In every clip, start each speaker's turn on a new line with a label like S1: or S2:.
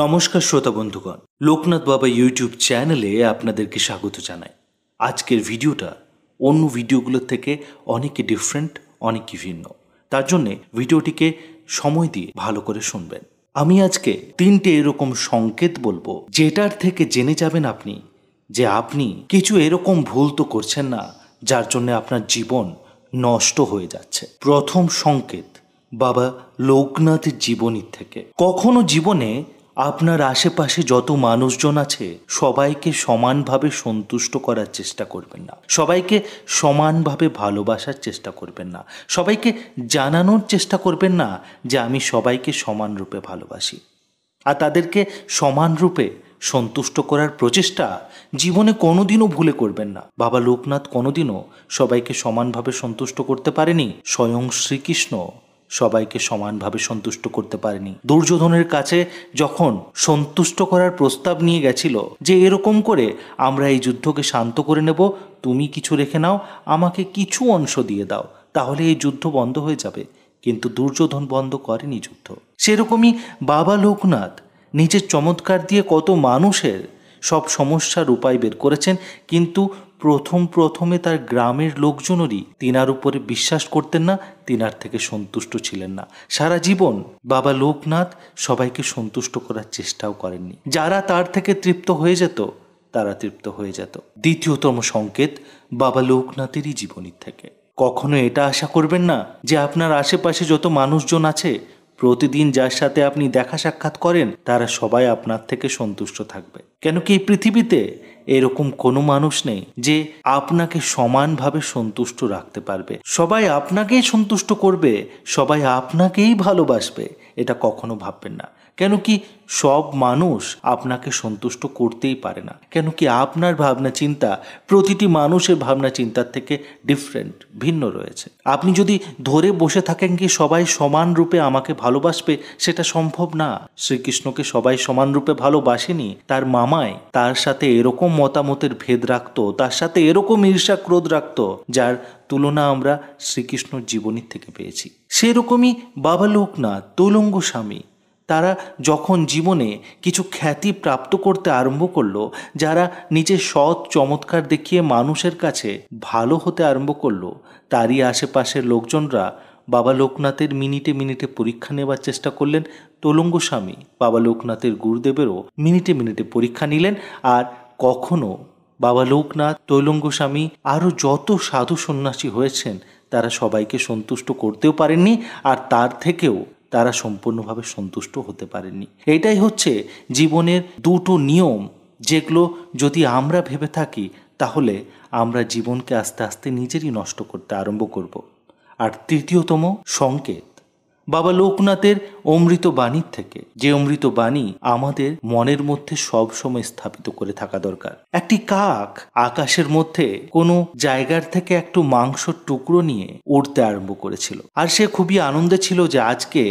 S1: নমস্কার শ্রোতা বন্ধুগণ লোকনাথ বাবা ইউটিউব চ্যানেলে আপনাদেরকে স্বাগত জানাই আজকের ভিডিওটা অন্য ভিডিওগুলোর থেকে অনেকই ডিফারেন্ট অনেকই ভিন্ন তার জন্যে ভিডিওটিকে সময় দিয়ে ভালো করে শুনবেন আমি আজকে তিনটে এরকম সংকেত বলবো যেটার থেকে জেনে যাবেন আপনি যে আপনি কিছু এরকম ভুল তো করছেন না যার জন্য আপনার জীবন নষ্ট হয়ে যাচ্ছে প্রথম সংকেত বাবা লোকনাথের জীবনী থেকে কখনো জীবনে আপনার আশেপাশে যত মানুষজন আছে সবাইকে সমানভাবে সন্তুষ্ট করার চেষ্টা করবেন না সবাইকে সমানভাবে ভালোবাসার চেষ্টা করবেন না সবাইকে জানানোর চেষ্টা করবেন না যে আমি সবাইকে সমানরূপে ভালোবাসি আর তাদেরকে সমানরূপে সন্তুষ্ট করার প্রচেষ্টা জীবনে কোনোদিনও ভুলে করবেন না বাবা লোকনাথ কোনোদিনও সবাইকে সমানভাবে সন্তুষ্ট করতে পারেনি স্বয়ং শ্রীকৃষ্ণ সবাইকে সমানভাবে সন্তুষ্ট করতে পারেনি দুর্যোধনের কাছে যখন সন্তুষ্ট করার প্রস্তাব নিয়ে গেছিল যে এরকম করে আমরা এই যুদ্ধকে শান্ত করে নেব তুমি কিছু রেখে নাও আমাকে কিছু অংশ দিয়ে দাও তাহলে এই যুদ্ধ বন্ধ হয়ে যাবে কিন্তু দুর্যোধন বন্ধ করেনি যুদ্ধ সেরকমই বাবা লোকনাথ নিজের চমৎকার দিয়ে কত মানুষের সব সমস্যার উপায় বের করেছেন কিন্তু প্রথম প্রথমে তার গ্রামের লোকজনেরই তিনার উপরে বিশ্বাস করতেন না তিনার থেকে সন্তুষ্ট ছিলেন না সারা জীবন বাবা লোকনাথ সবাইকে সন্তুষ্ট করার চেষ্টাও করেননি যারা তার থেকে তৃপ্ত হয়ে যেত তারা তৃপ্ত হয়ে যেত দ্বিতীয়তম সংকেত বাবা লোকনাথেরই জীবনী থেকে কখনো এটা আশা করবেন না যে আপনার আশেপাশে যত মানুষজন আছে প্রতিদিন যার সাথে আপনি দেখা সাক্ষাৎ করেন তারা সবাই আপনার থেকে সন্তুষ্ট থাকবে কেন কি এই পৃথিবীতে এরকম কোনো মানুষ নেই যে আপনাকে সমানভাবে সন্তুষ্ট রাখতে পারবে সবাই আপনাকেই সন্তুষ্ট করবে সবাই আপনাকেই ভালোবাসবে এটা কখনো ভাববেন না কেন কি সব মানুষ আপনাকে সন্তুষ্ট করতেই পারে না কেন কি আপনার ভাবনা চিন্তা প্রতিটি মানুষের ভাবনা চিন্তার থেকে ডিফারেন্ট ভিন্ন রয়েছে আপনি যদি ধরে বসে থাকেন কি সবাই সমান রূপে আমাকে ভালোবাসবে সেটা সম্ভব না শ্রীকৃষ্ণকে সবাই সমান রূপে ভালোবাসেনি তার মামায় তার সাথে এরকম মতামতের ভেদ রাখতো তার সাথে এরকম ঈর্ষা ক্রোধ রাখতো যার তুলনা আমরা শ্রীকৃষ্ণর জীবনীর থেকে পেয়েছি সেরকমই বাবা লোকনাথ তৈলঙ্গ স্বামী তারা যখন জীবনে কিছু খ্যাতি প্রাপ্ত করতে আরম্ভ করলো যারা নিজের সৎ চমৎকার দেখিয়ে মানুষের কাছে ভালো হতে আরম্ভ করলো তারই আশেপাশের লোকজনরা বাবা লোকনাথের মিনিটে মিনিটে পরীক্ষা নেবার চেষ্টা করলেন তোলঙ্গ স্বামী বাবা লোকনাথের গুরুদেবেরও মিনিটে মিনিটে পরীক্ষা নিলেন আর কখনো বাবা লোকনাথ তৈলঙ্গ স্বামী আরও যত সাধু সন্ন্যাসী হয়েছেন তারা সবাইকে সন্তুষ্ট করতেও পারেননি আর তার থেকেও তারা সম্পূর্ণভাবে সন্তুষ্ট হতে পারেননি এটাই হচ্ছে জীবনের দুটো নিয়ম যেগুলো যদি আমরা ভেবে থাকি তাহলে আমরা জীবনকে আস্তে আস্তে নিজেরই নষ্ট করতে আরম্ভ করব আর তৃতীয়তম সংকেত বাবা লোকনাথের অমৃত বাণীর থেকে যে অমৃত বাণী আমাদের মনের মধ্যে সব সময় স্থাপিত করে থাকা দরকার একটি কাক আকাশের মধ্যে কোনো জায়গার থেকে একটু মাংসর টুকরো নিয়ে উড়তে আরম্ভ করেছিল আর সে খুবই আনন্দে ছিল যে আজকে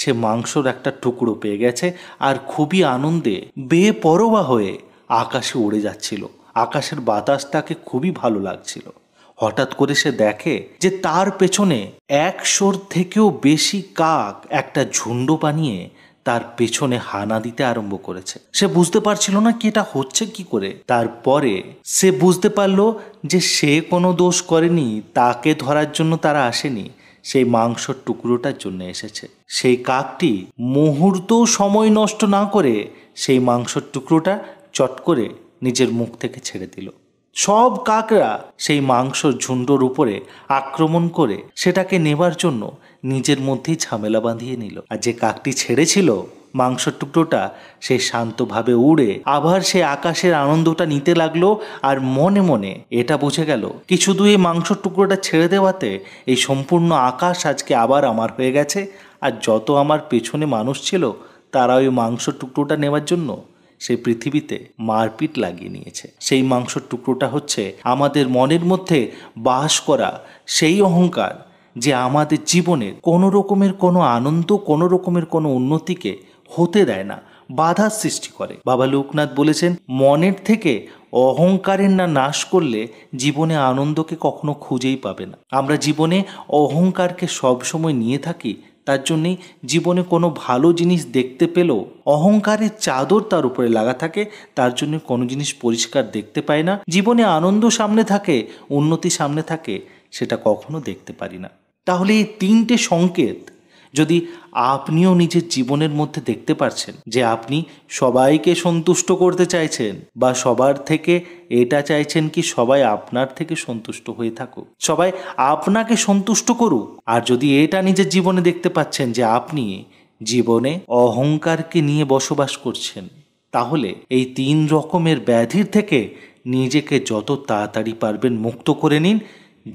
S1: সে মাংসর একটা টুকরো পেয়ে গেছে আর খুবই আনন্দে বেপরোয়া হয়ে আকাশে উড়ে যাচ্ছিল আকাশের বাতাস তাকে খুবই ভালো লাগছিল হঠাৎ করে সে দেখে যে তার পেছনে একশোর থেকেও বেশি কাক একটা ঝুন্ড বানিয়ে তার পেছনে হানা দিতে আরম্ভ করেছে সে বুঝতে পারছিল না কি এটা হচ্ছে কি করে তারপরে সে বুঝতে পারলো যে সে কোনো দোষ করেনি তাকে ধরার জন্য তারা আসেনি সেই মাংসর টুকরোটার জন্য এসেছে সেই কাকটি মুহূর্ত সময় নষ্ট না করে সেই মাংসর টুকরোটা চট করে নিজের মুখ থেকে ছেড়ে দিল সব কাকরা সেই মাংস ঝুণ্ডর উপরে আক্রমণ করে সেটাকে নেবার জন্য নিজের মধ্যেই ঝামেলা বাঁধিয়ে নিল আর যে কাকটি ছেড়েছিল মাংস টুকরোটা সে শান্তভাবে উড়ে আবার সে আকাশের আনন্দটা নিতে লাগলো আর মনে মনে এটা বুঝে গেল কি শুধু এই টুকরোটা ছেড়ে দেওয়াতে এই সম্পূর্ণ আকাশ আজকে আবার আমার হয়ে গেছে আর যত আমার পেছনে মানুষ ছিল তারা ওই মাংস টুকরোটা নেওয়ার জন্য সেই পৃথিবীতে মারপিট লাগিয়ে নিয়েছে সেই মাংসর টুকরোটা হচ্ছে আমাদের মনের মধ্যে বাস করা সেই অহংকার যে আমাদের জীবনের কোনো রকমের কোনো আনন্দ কোনো রকমের কোনো উন্নতিকে হতে দেয় না বাধার সৃষ্টি করে বাবা লোকনাথ বলেছেন মনের থেকে অহংকারের না নাশ করলে জীবনে আনন্দকে কখনো খুঁজেই পাবে না আমরা জীবনে অহংকারকে সবসময় নিয়ে থাকি তার জন্যে জীবনে কোনো ভালো জিনিস দেখতে পেলেও অহংকারের চাদর তার উপরে লাগা থাকে তার জন্য কোনো জিনিস পরিষ্কার দেখতে পায় না জীবনে আনন্দ সামনে থাকে উন্নতি সামনে থাকে সেটা কখনো দেখতে পারি না তাহলে এই তিনটে সংকেত যদি আপনিও নিজের জীবনের মধ্যে দেখতে পারছেন যে আপনি সবাইকে সন্তুষ্ট করতে চাইছেন বা সবার থেকে এটা চাইছেন কি সবাই আপনার থেকে সন্তুষ্ট হয়ে থাকুক সবাই আপনাকে সন্তুষ্ট করুক আর যদি এটা নিজের জীবনে দেখতে পাচ্ছেন যে আপনি জীবনে অহংকারকে নিয়ে বসবাস করছেন তাহলে এই তিন রকমের ব্যাধির থেকে নিজেকে যত তাড়াতাড়ি পারবেন মুক্ত করে নিন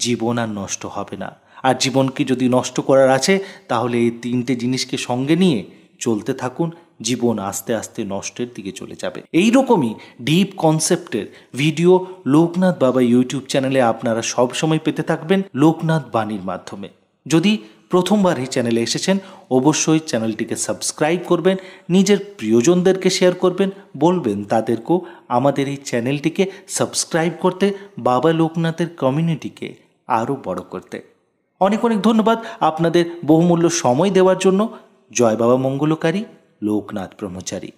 S1: জীবন আর নষ্ট হবে না আর জীবনকে যদি নষ্ট করার আছে তাহলে এই তিনটে জিনিসকে সঙ্গে নিয়ে চলতে থাকুন জীবন আস্তে আস্তে নষ্টের দিকে চলে যাবে এই রকমই ডিপ কনসেপ্টের ভিডিও লোকনাথ বাবা ইউটিউব চ্যানেলে আপনারা সবসময় পেতে থাকবেন লোকনাথ বাণীর মাধ্যমে যদি প্রথমবার এই চ্যানেলে এসেছেন অবশ্যই চ্যানেলটিকে সাবস্ক্রাইব করবেন নিজের প্রিয়জনদেরকে শেয়ার করবেন বলবেন তাদেরকেও আমাদের এই চ্যানেলটিকে সাবস্ক্রাইব করতে বাবা লোকনাথের কমিউনিটিকে আরও বড় করতে অনেক অনেক ধন্যবাদ আপনাদের বহুমূল্য সময় দেওয়ার জন্য জয় বাবা মঙ্গলকারী লোকনাথ ব্রহ্মচারী